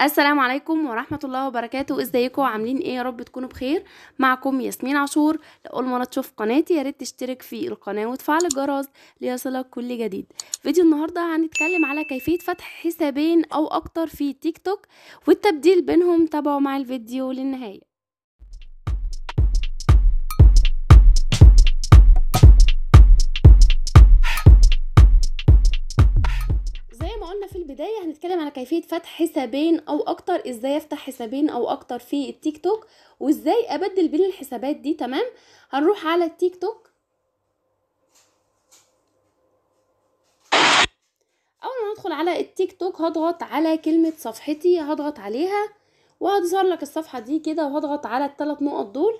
السلام عليكم ورحمة الله وبركاته ازيكم عاملين ايه يا رب تكونوا بخير معكم ياسمين عاشور لأول مرة تشوف قناتي يا ريت تشترك في القناة وتفعل الجرس ليصلك كل جديد فيديو النهاردة هنتكلم على كيفية فتح حسابين أو أكتر في تيك توك والتبديل بينهم تابعوا مع الفيديو للنهاية قلنا في البداية هنتكلم على كيفية فتح حسابين أو أكتر إزاي أفتح حسابين أو أكتر في التيك توك وإزاي أبدل بين الحسابات دي تمام هنروح على التيك توك أول ما ندخل على التيك توك هضغط على كلمة صفحتي هضغط عليها وهتظهر لك الصفحة دي كده وهضغط على الثلاث نقط دول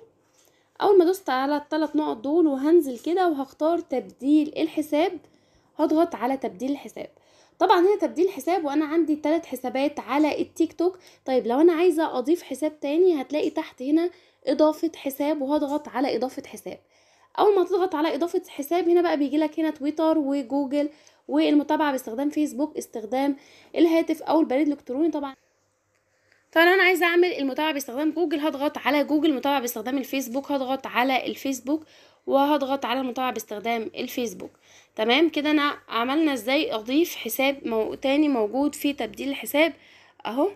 أول ما دوست على الثلاث نقط دول وهنزل كده وهختار تبديل الحساب هضغط على تبديل الحساب طبعا هنا تبديل حساب وانا عندي ثلاث حسابات على التيك توك طيب لو انا عايزه اضيف حساب تاني هتلاقي تحت هنا اضافه حساب وهضغط على اضافه حساب اول ما تضغط على اضافه حساب هنا بقى بيجي لك هنا تويتر وجوجل والمتابعه باستخدام فيسبوك استخدام الهاتف او البريد الالكتروني طبعا طبعا انا عايزه اعمل المتابعه باستخدام جوجل هضغط على جوجل متابعه باستخدام الفيسبوك هضغط على الفيسبوك وهضغط على المتابعه باستخدام الفيسبوك تمام كده انا عملنا ازاي اضيف حساب مو... تاني موجود في تبديل الحساب اهو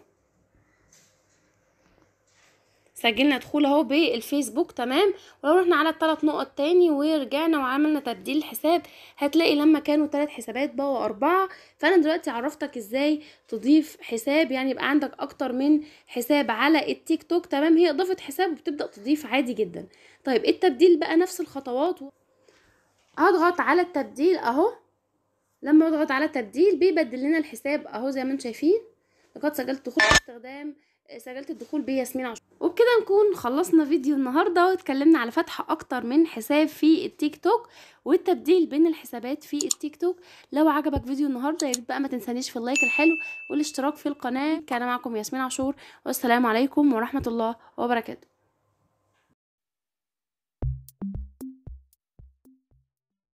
سجلنا دخول اهو بالفيسبوك تمام ولو رحنا على الثلاث نقط تاني ورجعنا وعملنا تبديل الحساب هتلاقي لما كانوا ثلاث حسابات بقوا اربعه فانا دلوقتي عرفتك ازاي تضيف حساب يعني يبقى عندك اكتر من حساب على التيك توك تمام هي اضافه حساب وبتبدا تضيف عادي جدا طيب التبديل بقى نفس الخطوات هضغط على التبديل اهو لما اضغط على تبديل بيبدل لنا الحساب اهو زي ما انتم شايفين لقد سجلت دخول استخدام سجلت الدخول بياسمين ياسمين عاشور وبكده نكون خلصنا فيديو النهارده واتكلمنا على فتح اكتر من حساب في التيك توك والتبديل بين الحسابات في التيك توك لو عجبك فيديو النهارده يا بقى ما تنسانيش في اللايك الحلو والاشتراك في القناه كان معكم ياسمين عاشور والسلام عليكم ورحمه الله وبركاته